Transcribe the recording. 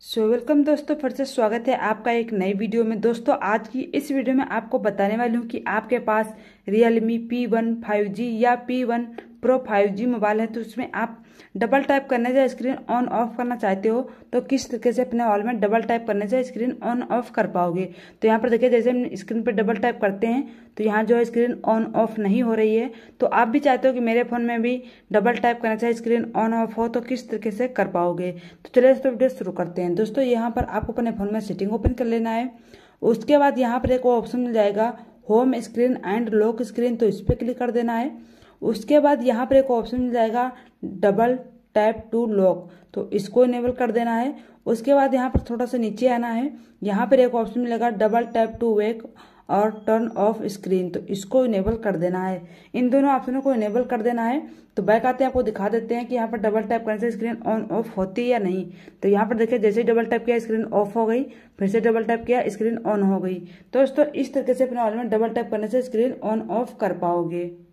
सो so, welcome दोस्तों फिर से स्वागत है आपका एक नई वीडियो में दोस्तों आज की इस वीडियो में आपको बताने वाली हूँ कि आपके पास Realme P one five G या P one pro five G mobile है तो उसमें आप डबल टाइप करने से स्क्रीन ऑन ऑफ करना चाहते हो तो किस तरीके से अपने हॉल में डबल टाइप करने से स्क्रीन ऑन ऑफ कर पाओगे तो यहाँ पर देखिए जैसे हम स्क्रीन पर डबल टाइप करते हैं तो यहाँ जो है स्क्रीन ऑन ऑफ नहीं हो रही है तो आप भी चाहते हो कि मेरे फ़ोन में भी डबल टाइप करने से स्क्रीन ऑन ऑफ हो तो किस तरीके से कर पाओगे तो चलिए दोस्तों वीडियो शुरू करते हैं दोस्तों यहाँ पर आपको अपने फ़ोन में सेटिंग ओपन कर लेना है उसके बाद यहाँ पर एक ऑप्शन मिल जाएगा home screen and lock screen तो इस पर क्लिक कर देना है उसके बाद यहाँ पर एक ऑप्शन मिल जाएगा डबल टैप टू लॉक तो इसको इनेबल कर देना है उसके बाद यहाँ पर थोड़ा सा नीचे आना है यहाँ पर एक ऑप्शन मिलेगा डबल टैप टू वेक और टर्न ऑफ स्क्रीन तो इसको इनेबल कर देना है इन दोनों ऑप्शनों को इनेबल कर देना है तो बैक आते हैं आपको दिखा देते हैं कि यहाँ पर डबल टैप करने से स्क्रीन ऑन ऑफ होती है या नहीं तो यहाँ पर देखिए जैसे ही डबल टैप किया स्क्रीन ऑफ हो गई फिर से डबल टैप किया स्क्रीन ऑन हो गई तो दोस्तों इस तरीके से अपने ऑल में डबल टैप करने से स्क्रीन ऑन ऑफ कर पाओगे